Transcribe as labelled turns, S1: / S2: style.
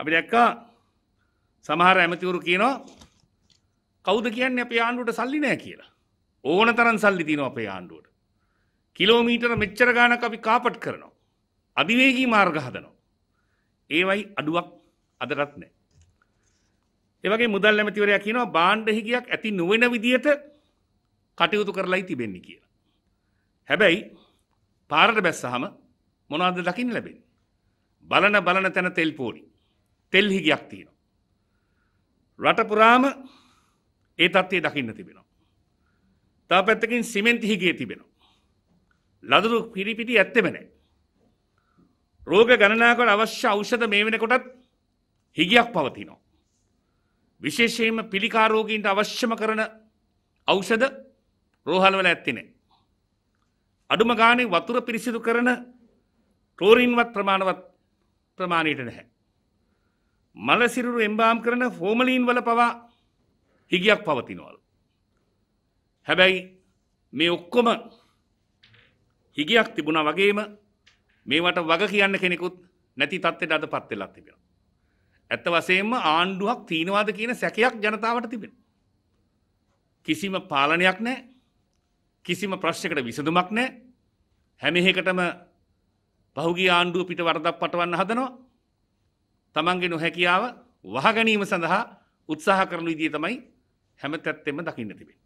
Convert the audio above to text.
S1: අපි දැක්කා සමහර ඇමතිවරු කියනවා කෞද කියන්න අප ආණ්ඩුවට සල්ලි නෑ කියලා ඕන තරන් සල්ලි තින අපේ ආණ්ඩුවට කිලෝමීටර මෙච්චර ගානක් අපි කාපට් කරනවා අධිවේගී මාර්ග හදනවා ඒවයි අඩුවක් අදටත් නෑ ඒවගේ මුදල් ඇමතිවරයා කියනවා බාණ්ඩ හිගියක් ඇති නොවෙන විදියට කටයුතු කරලායි තිබෙන්නේ කියලා. හැබැයි පාරට බැස්සහම මොනවද දකින්න ලැබෙන්නේ? බලන බලන තැන තෙල් පෝඩි. තෙල් හිගයක් තියෙනවා. රටපුරාම ඒ තත්ත්වය දකින්න තිබෙනවා. තා පැත්තකින් සිමෙන්ති හිගේ තිබෙනවා. ලදරු පිරිපිටි ඇත්තෙමනෑ. රෝග ගණනාකට අවශ්‍ය අෞෂධ මේ වෙනකොටත් හිගයක් පවතිනවා. විශේෂයෙන්ම පිළිකාරෝගීන්ට අවශ්‍යම කරන ඖෂධ රෝහල්වල ඇත්තිනේ. අඩුම ගානේ වතුර පිරිසිදු කරන ටෝරින්වත් ප්‍රමාණවත් ප්‍රමාණයට නැහැ. මලසිරුරු එම්බාම් කරන ෆෝමලීන් වල පවා හිගියක් පවතිනවල්. හැබැයි මේ ඔක්කොම හිගියක් තිබුණ වගේම මේවට වග කියන්න කෙනෙකුත් නැති තත්ත්වයට අද පත් වෙලා තිබෙනවා. ඇත්ත වශයෙන්ම ආණ්ඩුවක් තීනවාද කියන සැකයක් ජනතාවට තිබෙනවා. කිසිම පාලනයක් නැහැ. කිසිම ප්‍රශ්නයකට විසඳුමක් නැහැ. හැම එකටම පහුගිය ආණ්ඩුව පිට වරදක් පටවන්න හදනවා. තමන්ගේ නොහැකියාව වහගැනීම සඳහා උත්සාහ කරනු ඉදී තමයි හැම තැත්තෙම දකින්න
S2: තිබේ.